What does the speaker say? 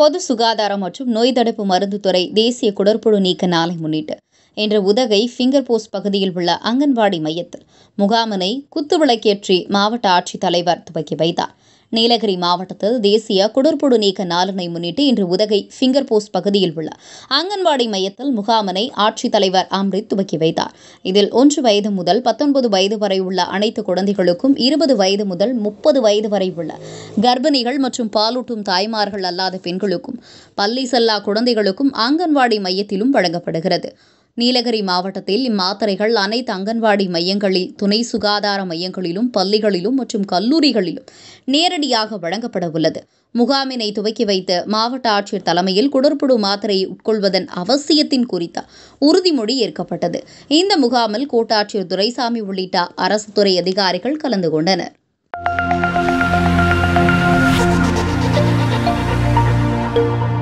பொது சுகாதாரம் மற்றும் நோய் தடுப்பு மருந்துத்துறை தேசிய குடற்புழு நீக்க நாளை முன்னிட்டு இன்று உதகை ஃபிங்கர் போஸ்ட் பகுதியில் உள்ள அங்கன்வாடி மையத்தில் முகாமினை குத்துவிளக்கேற்றி மாவட்ட ஆட்சித்தலைவர் துவக்கி வைத்தார் நீலகிரி மாவட்டத்தில் தேசிய குடற்புடு நீக்க நாளினை முன்னிட்டு இன்று உதகை ஃபிங்கர் போஸ்ட் பகுதியில் உள்ள அங்கன்வாடி மையத்தில் முகாமனை ஆட்சித்தலைவர் அம்ரித் துவக்கி வைத்தார் இதில் ஒன்று வயது முதல் பத்தொன்பது வயது வரை உள்ள அனைத்து குழந்தைகளுக்கும் இருபது வயது முதல் முப்பது வயது வரை உள்ள கர்ப்பிணிகள் மற்றும் பாலூட்டும் தாய்மார்கள் அல்லாத பெண்களுக்கும் பள்ளி செல்லா குழந்தைகளுக்கும் அங்கன்வாடி மையத்திலும் வழங்கப்படுகிறது நீலகிரி மாவட்டத்தில் இம்மாத்திரைகள் அனைத்து அங்கன்வாடி மையங்களில் துணை சுகாதார மையங்களிலும் பள்ளிகளிலும் மற்றும் கல்லூரிகளிலும் நேரடியாக வழங்கப்பட உள்ளது முகாமினை துவக்கி வைத்த மாவட்ட ஆட்சியர் தலைமையில் குடற்புடு மாத்திரையை உட்கொள்வதன் அவசியத்தின் குறித்த உறுதிமொழி ஏற்கப்பட்டது இந்த முகாமில் கோட்டாட்சியர் துரைசாமி உள்ளிட்ட அரசு துறை அதிகாரிகள் கலந்து கொண்டனர் thank you